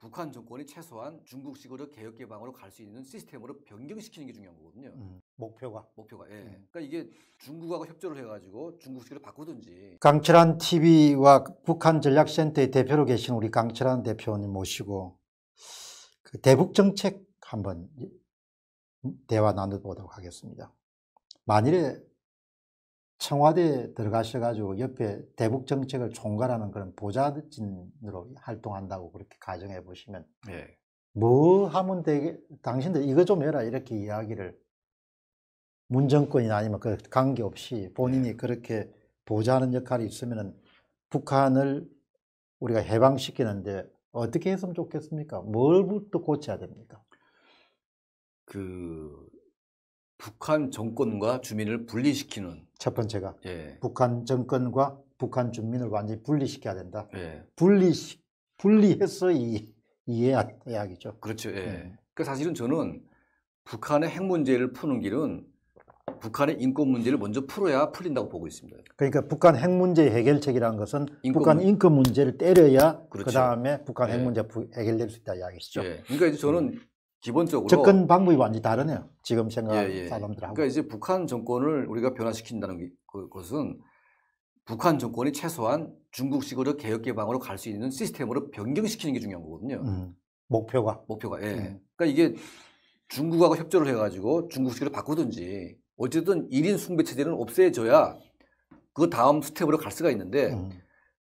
북한 정권이 최소한 중국식으로 개혁 개방으로 갈 수 있는 시스템으로 변경시키는 게 중요한 거거든요. 음, 목표가 목표가 예. 음. 그러니까 이게 중국하고 협조를 해가지고 중국식으로 바꾸든지. 강철환 TV와 북한 전략센터의 대표로 계신 우리 강철환 대표님 모시고 그 대북 정책 한번 음, 대화 나눠보도록 하겠습니다. 만일에 청와대에 들어가셔가지고 옆에 대북 정책을 총괄하는 그런 보좌진으로 활동한다고 그렇게 가정해 보시면 예. 뭐 하면 되게 당신들 이거 좀 해라 이렇게 이야기를 문정권이나 아니면 그 관계없이 본인이 예. 그렇게 보좌하는 역할이 있으면은 북한을 우리가 해방시키는데 어떻게 했으면 좋겠습니까? 뭘부터 고쳐야 됩니까? 그 북한 정권과 주민을 분리시키는 첫 번째가 예. 북한 정권과 북한 주민을 완전히 분리시켜야 된다. 예. 분리 분리해서 이, 해해야이야죠 그렇죠. 예. 예. 그 사실은 저는 북한의 핵 문제를 푸는 길은 북한의 인권 문제를 먼저 풀어야 풀린다고 보고 있습니다. 그러니까 북한 핵 문제 해결책이라는 것은 인권 북한 문... 인권 문제를 때려야 그렇죠. 그다음에 북한 핵 예. 문제 해결될 수 있다 이야기시죠. 예. 그러니까 이제 저는 예. 기본적으로 접근 방법이 완전히 다르네요. 지금 생각하는 예, 예. 사람들하고. 그러니까 이제 북한 정권을 우리가 변화시킨다는 그, 것은 북한 정권이 최소한 중국식으로 개혁 개방으로 갈 수 있는 시스템으로 변경시키는 게 중요한 거거든요. 음, 목표가 목표가 예. 음. 그러니까 이게 중국하고 협조를 해가지고 중국식으로 바꾸든지 어쨌든 1인 숭배 체제는 없애줘야 그 다음 스텝으로 갈 수가 있는데 음.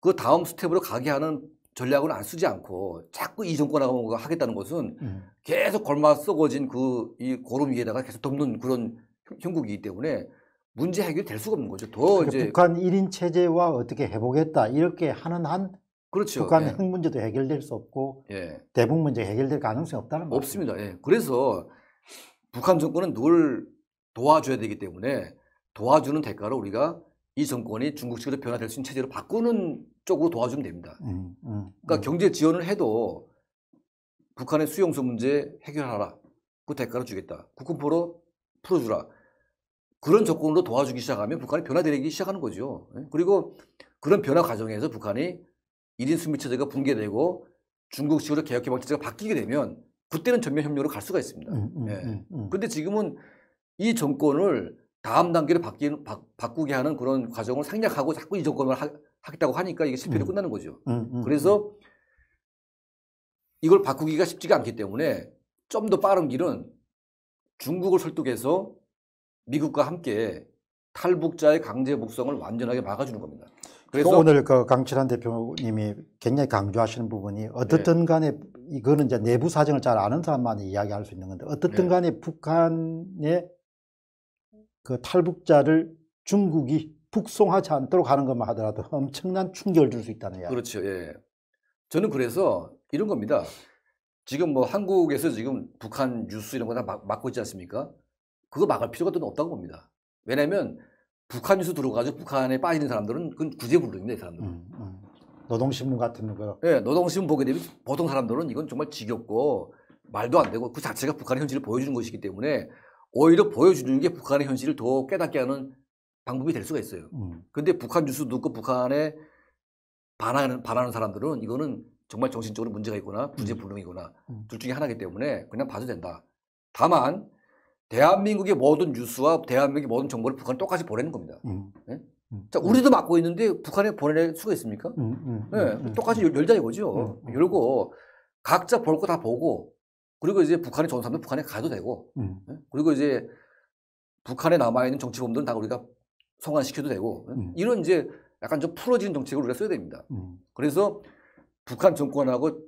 그 다음 스텝으로 가게 하는 전략을 안 쓰지 않고 자꾸 이 정권하고 하겠다는 것은 음. 계속 걸마 썩어진 그 이 고름 위에다가 계속 덮는 그런 형국이기 때문에 문제 해결될 수가 없는 거죠. 더 그러니까 이제 북한 1인 체제와 어떻게 해보겠다 이렇게 하는 한 그렇죠. 북한 예. 핵 문제도 해결될 수 없고 예. 대북 문제 해결될 가능성이 없다는 거죠. 없습니다. 예. 그래서 북한 정권은 늘 도와줘야 되기 때문에 도와주는 대가로 우리가 이 정권이 중국식으로 변화될 수 있는 체제로 바꾸는 쪽으로 도와주면 됩니다. 음, 음, 그러니까 음. 경제 지원을 해도 북한의 수용소 문제 해결하라. 그 대가를 주겠다. 국군포로 풀어주라. 그런 조건으로 도와주기 시작하면 북한이 변화되기 시작하는 거죠. 예? 그리고 그런 변화 과정에서 북한이 1인 수미체제가 붕괴되고 중국식으로 개혁개방체제가 바뀌게 되면 그때는 전면 협력으로 갈 수가 있습니다. 그런데 음, 음, 예. 음, 음. 지금은 이 정권을 다음 단계로 바뀌, 바, 꾸게 하는 그런 과정을 생략하고 자꾸 이 정권을 하, 하겠다고 하니까 이게 실패로 음. 끝나는 거죠. 음, 음 그래서 음. 이걸 바꾸기가 쉽지가 않기 때문에 좀 더 빠른 길은 중국을 설득해서 미국과 함께 탈북자의 강제 복성을 완전하게 막아주는 겁니다. 그래서 오늘 그 강철환 대표님이 굉장히 강조하시는 부분이 어떻든 네. 간에 이거는 이제 내부 사정을 잘 아는 사람만이 이야기할 수 있는 건데 어떻든 네. 간에 북한의 그 탈북자를 중국이 북송하지 않도록 하는 것만 하더라도 엄청난 충격을 줄 수 있다는 이야기. 그렇죠. 예. 저는 그래서 이런 겁니다. 지금 뭐 한국에서 지금 북한 뉴스 이런 거 다 막고 있지 않습니까? 그거 막을 필요가 또 없다고 봅니다. 왜냐하면 북한 뉴스 들어가지고 북한에 빠지는 사람들은 그건 구제불능입니다. 사람들은. 음, 음. 노동신문 같은 거. 예, 노동신문 보게 되면 보통 사람들은 이건 정말 지겹고 말도 안 되고 그 자체가 북한의 현실을 보여주는 것이기 때문에 오히려 보여주는 게 북한의 현실을 더 깨닫게 하는 방법이 될 수가 있어요. 음. 근데 북한 뉴스 듣고 북한에 반하는, 반하는 사람들은 이거는 정말 정신적으로 문제가 있거나 부재불능이거나 음. 음. 둘 중에 하나이기 때문에 그냥 봐도 된다. 다만 대한민국의 모든 뉴스와 대한민국의 모든 정보를 북한에 똑같이 보내는 겁니다. 음. 네? 자, 음. 우리도 막고 있는데 북한에 보낼 수가 있습니까? 네, 똑같이 열자 이거죠. 이러고 각자 볼 거 다 보고 그리고 이제 북한에 좋은 사람들 북한에 가도 되고 네? 그리고 이제 북한에 남아있는 정치범들은 다 우리가 소환시켜도 되고 음. 이런 이제 약간 좀 풀어진 정책을 우리가 써야 됩니다. 음. 그래서 북한 정권하고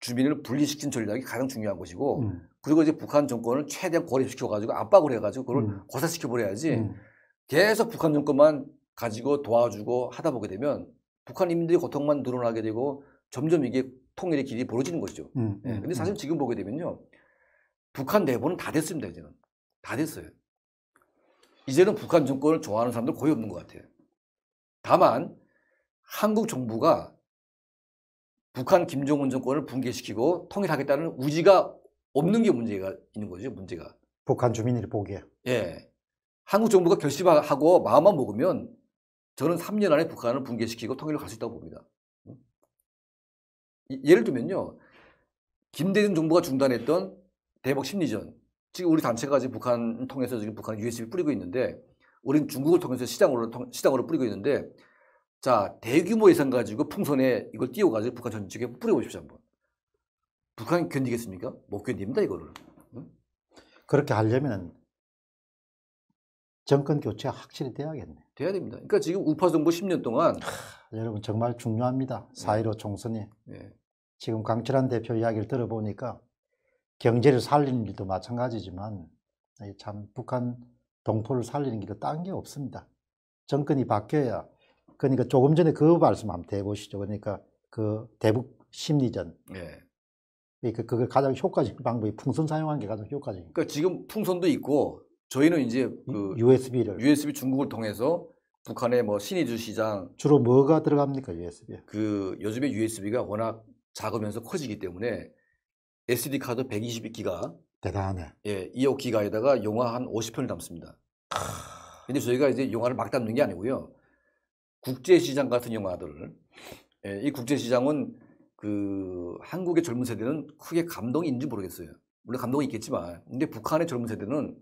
주민을 분리시킨 전략이 가장 중요한 것이고 음. 그리고 이제 북한 정권을 최대한 고립시켜가지고 압박을 해가지고 그걸 음. 고사시켜버려야지 음. 계속 북한 정권만 가지고 도와주고 하다 보게 되면 북한 인민들의 고통만 늘어나게 되고 점점 이게 통일의 길이 벌어지는 것이죠. 음, 네. 근데 음. 사실 지금 보게 되면요. 북한 내부는 다 됐습니다, 이제는. 다 됐어요. 이제는 북한 정권을 좋아하는 사람들 거의 없는 것 같아요. 다만 한국 정부가 북한 김정은 정권을 붕괴시키고 통일하겠다는 우지가 없는 게 문제가 있는 거죠. 문제가. 북한 주민들이 보기에. 예. 한국 정부가 결심하고 마음만 먹으면 저는 3년 안에 북한을 붕괴시키고 통일을 갈 수 있다고 봅니다. 예를 들면요. 김대중 정부가 중단했던 대북 심리전 지금 우리 단체가 지금 북한 통해서 지금 북한 USB 뿌리고 있는데 우린 중국을 통해서 시장으로 시장으로 뿌리고 있는데 자 대규모 예산 가지고 풍선에 이걸 띄워가지고 북한 전쟁에 뿌려보십시오 한번. 북한이 견디겠습니까? 못 견딥니다 이거를. 응? 그렇게 하려면 정권 교체 확실히 돼야겠네. 돼야 됩니다. 그러니까 지금 우파 정부 10년 동안 하, 여러분 정말 중요합니다. 4.15 총선이. 네. 지금 강철한 대표 이야기를 들어보니까 경제를 살리는 길도 마찬가지지만 참 북한 동포를 살리는 길도 딴 게 없습니다. 정권이 바뀌어야 그러니까 조금 전에 그 말씀 한번 해보시죠. 그러니까 그 대북 심리전. 네. 그러니까 그걸 가장 효과적인 방법이 풍선 사용하는 게 가장 효과적인. 그러니까 지금 풍선도 있고 저희는 이제 그 USB를 USB 중국을 통해서 북한의 뭐 신의주 시장 주로 뭐가 들어갑니까 USB? 그 요즘에 USB가 워낙 작으면서 커지기 때문에 SD 카드 122기가 대단하네. 예, 2억 기가에다가 영화 한 50편을 담습니다. 근데 저희가 이제 영화를 막 담는 게 아니고요. 국제 시장 같은 영화들을 예, 이 국제 시장은 그 한국의 젊은 세대는 크게 감동이 있는지 모르겠어요. 물론 감동이 있겠지만 근데 북한의 젊은 세대는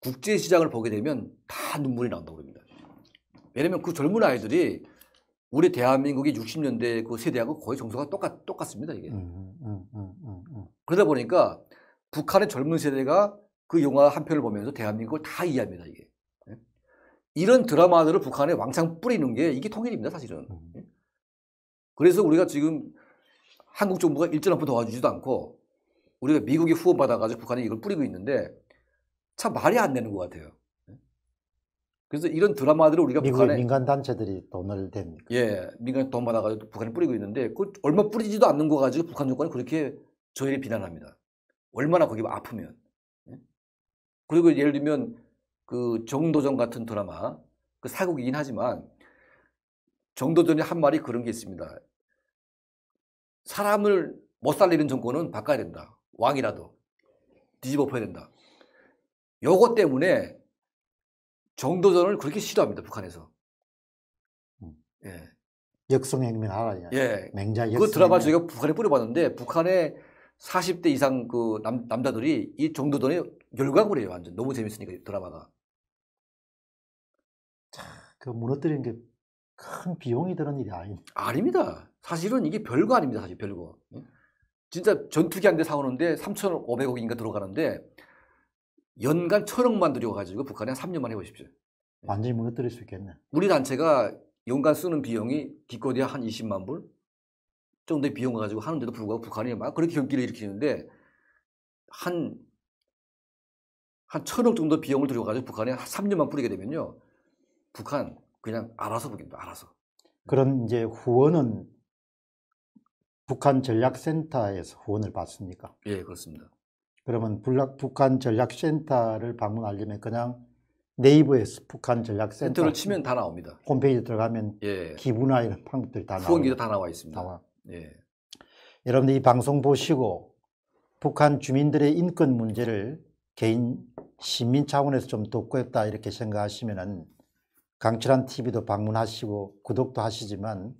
국제 시장을 보게 되면 다 눈물이 난다고 그럽니다. 왜냐면 그 젊은 아이들이 우리 대한민국이 60년대 그 세대하고 거의 정서가 똑같, 똑같습니다, 이게. 음 음 음, 음, 음, 음, 그러다 보니까 북한의 젊은 세대가 그 영화 한 편을 보면서 대한민국을 다 이해합니다, 이게. 예? 이런 드라마들을 북한에 왕창 뿌리는 게 이게 통일입니다, 사실은. 예? 그래서 우리가 지금 한국 정부가 일전 한푼 도와주지도 않고 우리가 미국에 후원받아가지고 북한에 이걸 뿌리고 있는데 참 말이 안 되는 것 같아요. 그래서 이런 드라마들을 우리가 미국의 북한에 민간 단체들이 돈을 댑니까? 예, 민간 돈 받아가지고 북한에 뿌리고 있는데 그 얼마 뿌리지도 않는 거 가지고 북한 정권이 그렇게 저희를 비난합니다. 얼마나 거기 아프면. 예? 그리고 예를 들면 그 정도전 같은 드라마 그 사극이긴 하지만 정도전이 한 말이 그런 게 있습니다. 사람을 못 살리는 정권은 바꿔야 된다. 왕이라도 뒤집어 퍼야 된다. 요것 때문에 정도전을 그렇게 싫어합니다 북한에서. 음. 예. 역성행명 알아요. 예. 맹자 역성그 드라마 저희가 북한에 뿌려봤는데 북한에 40대 이상 그 남, 남자들이 이 정도전에 열광을 해요 완전 너무 재밌으니까 드라마가. 자, 그 무너뜨리는 게 큰 비용이 드는 일이 아니. 아닙니다. 사실은 이게 별거 아닙니다 사실 별거. 예? 진짜 전투기 한 대 사오는데 3,500억인가 들어가는데 연간 천억만 들여가지고 북한에 3년만 해보십시오. 예. 완전히 무너뜨릴 수 있겠네. 우리 단체가 연간 쓰는 비용이 기껏해야 한 20만 불 정도의 비용 가지고 하는데도 불구하고 북한이 막 그렇게 경기를 일으키는데 한, 한 천억 정도 비용을 들여가지고 북한에 3년만 뿌리게 되면요. 북한 그냥 알아서 보긴다, 알아서. 예. 그런 이제 후원은 북한 전략센터에서 후원을 받습니까? 예, 그렇습니다. 그러면 북한 전략센터를 방문하려면 그냥 네이버에서 북한 전략센터 를 치면 다 나옵니다. 홈페이지 들어가면 예. 기부나 이런 방법들다 나와. 후원기도 다 나와 있습니다. 나와. 예. 여러분들 이 방송 보시고 북한 주민들의 인권 문제를 개인 시민 차원에서 좀 돕고있다 이렇게 생각하시면은 강철한 TV도 방문하시고 구독도 하시지만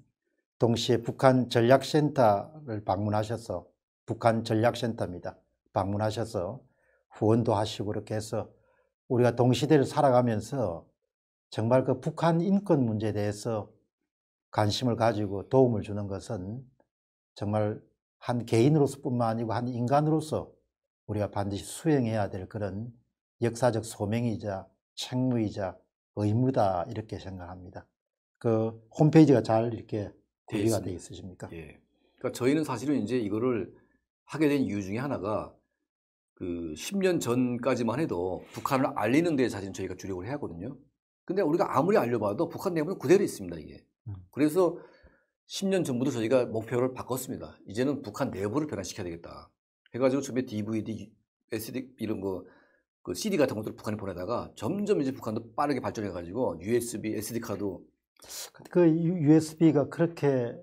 동시에 북한 전략센터를 방문하셔서 북한 전략센터입니다. 방문하셔서 후원도 하시고 그렇게 해서 우리가 동시대를 살아가면서 정말 그 북한 인권 문제에 대해서 관심을 가지고 도움을 주는 것은 정말 한 개인으로서뿐만 아니고 한 인간으로서 우리가 반드시 수행해야 될 그런 역사적 소명이자 책무이자 의무다 이렇게 생각합니다. 그 홈페이지가 잘 이렇게 구비가 되어 있으십니까? 예. 그러니까 저희는 사실은 이제 이거를 하게 된 이유 중에 하나가 그 10년 전까지만 해도 북한을 알리는 데 사실 저희가 주력을 해야 하거든요. 근데 우리가 아무리 알려봐도 북한 내부는 그대로 있습니다, 이게. 음. 그래서 10년 전부터 저희가 목표를 바꿨습니다. 이제는 북한 내부를 변화시켜야 되겠다. 해가지고 처음에 DVD, SD 이런 거, 그 CD 같은 것들을 북한에 보내다가 점점 이제 북한도 빠르게 발전해가지고 USB, SD 카드. 그 USB가 그렇게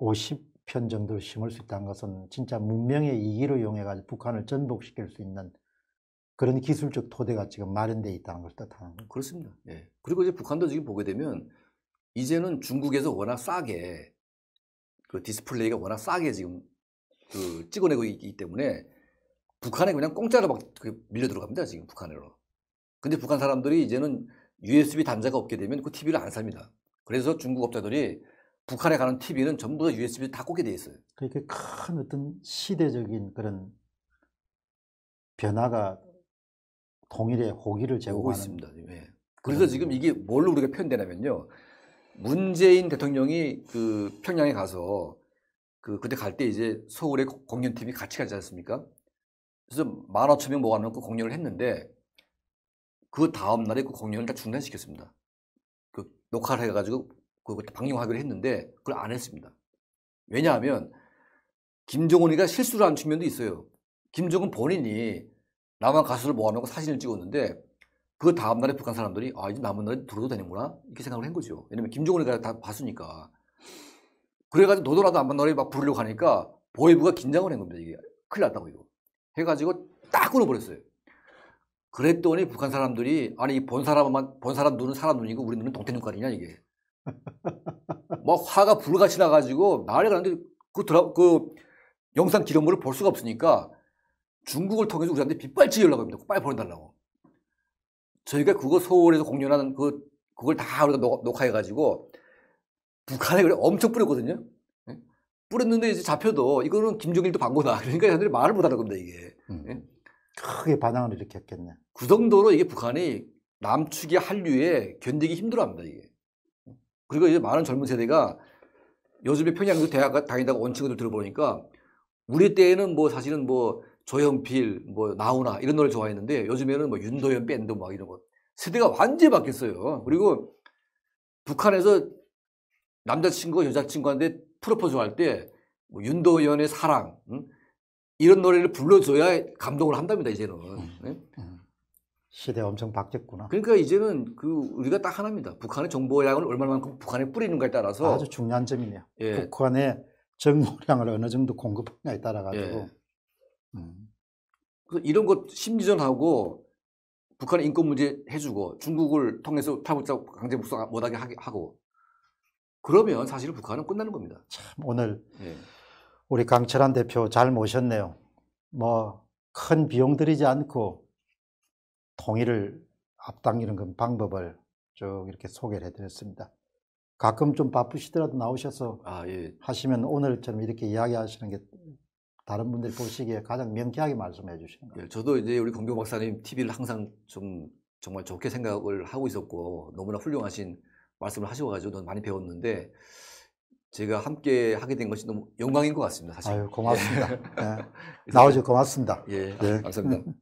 50 편정도 심을 수 있다는 것은 진짜 문명의 이기로 이용해가지고 북한을 전복시킬 수 있는 그런 기술적 토대가 지금 마련돼 있다는 걸 뜻하는 거죠. 그렇습니다. 예. 그리고 이제 북한도 지금 보게 되면 이제는 중국에서 워낙 싸게 그 디스플레이가 워낙 싸게 지금 그 찍어내고 있기 때문에 북한에 그냥 공짜로 막 그 밀려 들어갑니다 지금 북한으로. 근데 북한 사람들이 이제는 USB 단자가 없게 되면 그 TV를 안 삽니다. 그래서 중국 업자들이 북한에 가는 TV는 전부 다 USB 다 꽂게 돼 있어요. 그렇게 큰 어떤 시대적인 그런 변화가 동일의 호기를 제고하고 있습니다. 네. 그래서 지금 이게 뭘로 우리가 표현되냐면요. 문재인 대통령이 그 평양에 가서 그 그때 갈 때 이제 서울의 공연 TV 같이 가지 않습니까? 그래서 만 오천 명 모아놓고 그 공연을 했는데 그 다음 날에 그 공연을 다 중단시켰습니다. 그 녹화를 해가지고 그걸 방영하기로 했는데 그걸 안 했습니다. 왜냐하면 김정은이가 실수를 한 측면도 있어요. 김정은 본인이 남한 가수를 모아놓고 사진을 찍었는데 그 다음날에 북한 사람들이 아 이제 남은 날에 들어도 되는구나 이렇게 생각을 한 거죠. 왜냐면 김정은이가 다 봤으니까. 그래가지고 너도라도 안만 날에 막 부르려고 하니까 보이부가 긴장을 한 겁니다. 이게 큰일 났다고 이거. 해가지고 딱 끊어버렸어요. 그랬더니 북한 사람들이 아니 본 사람만 본 사람 눈은 사람 눈이고 우리 눈은 동태 눈깔이냐 이게. 막 화가 불같이 나가지고 난리가 났는데 그, 드라, 그 영상 기록물을 볼 수가 없으니까 중국을 통해서 우리한테 빗발치 기연락 합니다. 빨리 보내달라고. 저희가 그거 서울에서 공연하는 그, 그걸 다 우리가 녹, 화해가지고 북한에 그래 엄청 뿌렸거든요. 예? 뿌렸는데 이제 잡혀도 이거는 김정일도 광고다. 그러니까 사람들이 말을 못하는 겁니다, 이게. 음. 예? 크게 반항을 이렇게 했겠네그 정도로 이게 북한이 남측의 한류에 견디기 힘들어 합니다, 이게. 그리고 이제 많은 젊은 세대가 요즘에 평양에서 대학 다니다가 온 친구들 들어보니까 우리 때에는 뭐 사실은 뭐 조현필, 뭐 나훈아 이런 노래 좋아했는데 요즘에는 뭐 윤도현 밴드 막 이런 거 세대가 완전히 바뀌었어요. 그리고 북한에서 남자친구가 여자친구한테 프로포즈 할때 뭐 윤도현의 사랑 응? 이런 노래를 불러줘야 감동을 한답니다 이제는 응. 음. 네? 음. 시대 엄청 바뀌었구나. 그러니까 이제는 그 우리가 딱 하나입니다. 북한의 정보량을 얼마만큼 북한에 뿌리는가에 따라서 아주 중요한 점이네요. 예. 북한의 정보량을 어느 정도 공급하냐에 따라 가지고. 예. 음. 그래서 이런 것 심리전하고 북한의 인권 문제 해주고 중국을 통해서 탈북자 강제 북송 못하게 하고 그러면 사실 북한은 끝나는 겁니다. 참 오늘 예. 우리 강철한 대표 잘 모셨네요. 뭐 큰 비용 들이지 않고 통일을 앞당기는 그 방법을 쭉 이렇게 소개를 해드렸습니다. 가끔 좀 바쁘시더라도 나오셔서 아, 예. 하시면 오늘처럼 이렇게 이야기하시는 게 다른 분들이 보시기에 가장 명쾌하게 말씀해 주시는 예, 거예요. 저도 이제 우리 공경 박사님 TV를 항상 좀 정말 좋게 생각을 하고 있었고 너무나 훌륭하신 말씀을 하셔가지고 많이 배웠는데 제가 함께 하게 된 것이 너무 영광인 것 같습니다. 사실. 아유, 고맙습니다. 네. 나오죠. 고맙습니다. 예, 네. 감사합니다.